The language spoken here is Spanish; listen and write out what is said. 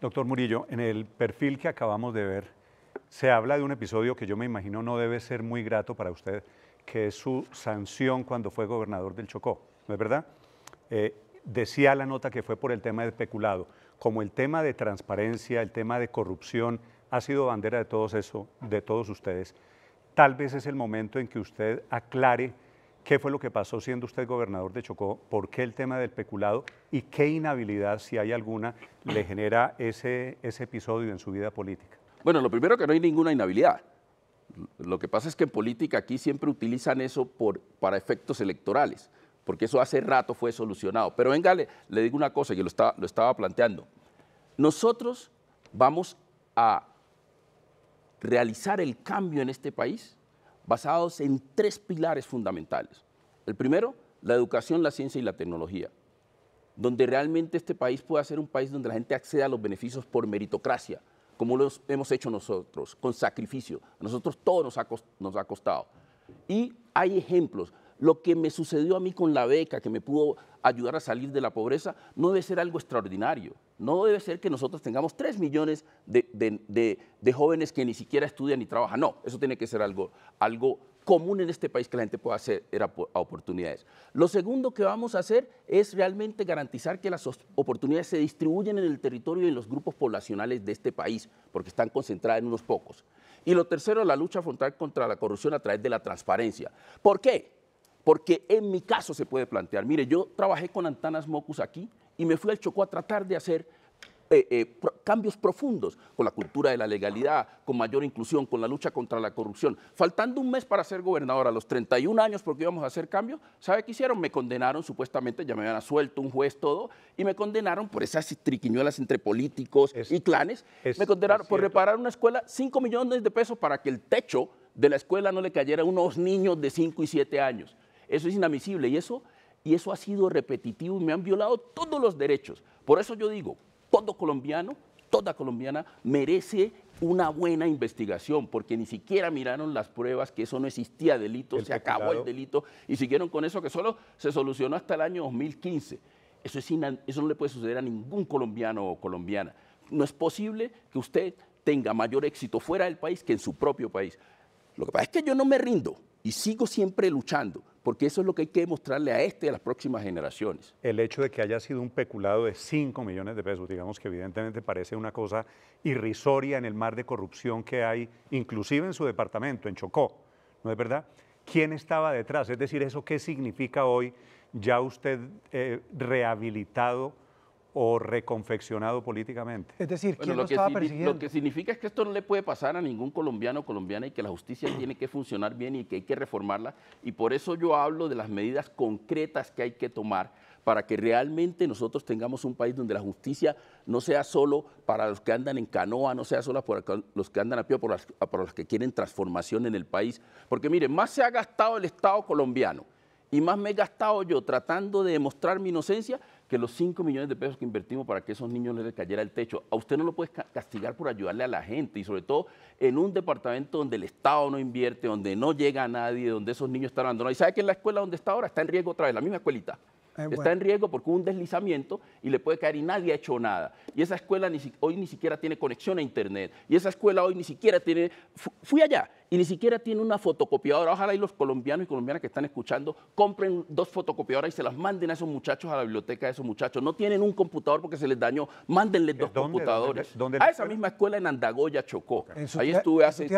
Doctor Murillo, en el perfil que acabamos de ver, se habla de un episodio que yo me imagino no debe ser muy grato para usted, que es su sanción cuando fue gobernador del Chocó, ¿no es verdad? Eh, decía la nota que fue por el tema de especulado, Como el tema de transparencia, el tema de corrupción ha sido bandera de todos eso, de todos ustedes, tal vez es el momento en que usted aclare ¿Qué fue lo que pasó siendo usted gobernador de Chocó? ¿Por qué el tema del peculado? ¿Y qué inhabilidad, si hay alguna, le genera ese, ese episodio en su vida política? Bueno, lo primero que no hay ninguna inhabilidad. Lo que pasa es que en política aquí siempre utilizan eso por, para efectos electorales, porque eso hace rato fue solucionado. Pero venga, le, digo una cosa que lo, lo estaba planteando. Nosotros vamos a realizar el cambio en este país basados en tres pilares fundamentales. El primero, la educación, la ciencia y la tecnología, donde realmente este país pueda ser un país donde la gente acceda a los beneficios por meritocracia, como lo hemos hecho nosotros, con sacrificio. A nosotros todo nos ha, nos ha costado. Y hay ejemplos. Lo que me sucedió a mí con la beca, que me pudo ayudar a salir de la pobreza, no debe ser algo extraordinario. No debe ser que nosotros tengamos 3 millones de, jóvenes que ni siquiera estudian ni trabajan. No, eso tiene que ser algo, algo común en este país que la gente pueda hacer a, oportunidades. Lo segundo que vamos a hacer es realmente garantizar que las oportunidades se distribuyen en el territorio y en los grupos poblacionales de este país, porque están concentradas en unos pocos. Y lo tercero, la lucha frontal contra la corrupción a través de la transparencia. ¿Por qué? Porque en mi caso se puede plantear, mire, yo trabajé con Antanas Mocus aquí y me fui al Chocó a tratar de hacer eh, eh, cambios profundos con la cultura de la legalidad, con mayor inclusión, con la lucha contra la corrupción. Faltando un mes para ser gobernador, a los 31 años, porque íbamos a hacer cambio. ¿sabe qué hicieron? Me condenaron, supuestamente, ya me habían suelto un juez, todo, y me condenaron por esas triquiñuelas entre políticos y clanes. me condenaron por reparar una escuela 5 millones de pesos para que el techo de la escuela no le cayera a unos niños de 5 y 7 años. Eso es inadmisible y eso, y eso ha sido repetitivo y me han violado todos los derechos. Por eso yo digo, todo colombiano, toda colombiana merece una buena investigación, porque ni siquiera miraron las pruebas que eso no existía delito, se acabó el delito y siguieron con eso que solo se solucionó hasta el año 2015. eso no le puede suceder a ningún colombiano o colombiana. No es posible que usted tenga mayor éxito fuera del país que en su propio país. Lo que pasa es que yo no me rindo y sigo siempre luchando, porque eso es lo que hay que demostrarle a este y a las próximas generaciones. El hecho de que haya sido un peculado de 5 millones de pesos, digamos que evidentemente parece una cosa irrisoria en el mar de corrupción que hay, inclusive en su departamento, en Chocó, ¿no es verdad? ¿Quién estaba detrás? Es decir, ¿eso qué significa hoy ya usted eh, rehabilitado? o reconfeccionado políticamente. Es decir, lo, estaba Lo que significa es que esto no le puede pasar a ningún colombiano o colombiana y que la justicia tiene que funcionar bien y que hay que reformarla. Y por eso yo hablo de las medidas concretas que hay que tomar para que realmente nosotros tengamos un país donde la justicia no sea solo para los que andan en canoa, no sea solo para los que andan a pie, para los que quieren transformación en el país. Porque mire, más se ha gastado el Estado colombiano y más me he gastado yo tratando de demostrar mi inocencia que los 5 millones de pesos que invertimos para que esos niños les cayera el techo. A usted no lo puede castigar por ayudarle a la gente y sobre todo en un departamento donde el Estado no invierte, donde no llega a nadie, donde esos niños están abandonados. ¿Y sabe que en la escuela donde está ahora está en riesgo otra vez, la misma escuelita? Eh, está en riesgo porque un deslizamiento y le puede caer y nadie ha hecho nada. Y esa escuela hoy ni siquiera tiene conexión a Internet. Y esa escuela hoy ni siquiera tiene... Fui allá y ni siquiera tiene una fotocopiadora. Ojalá y los colombianos y colombianas que están escuchando compren dos fotocopiadoras y se las manden a esos muchachos, a la biblioteca de esos muchachos. No tienen un computador porque se les dañó, mándenles dos computadores. a esa misma escuela en Andagoya chocó. Ahí estuve hace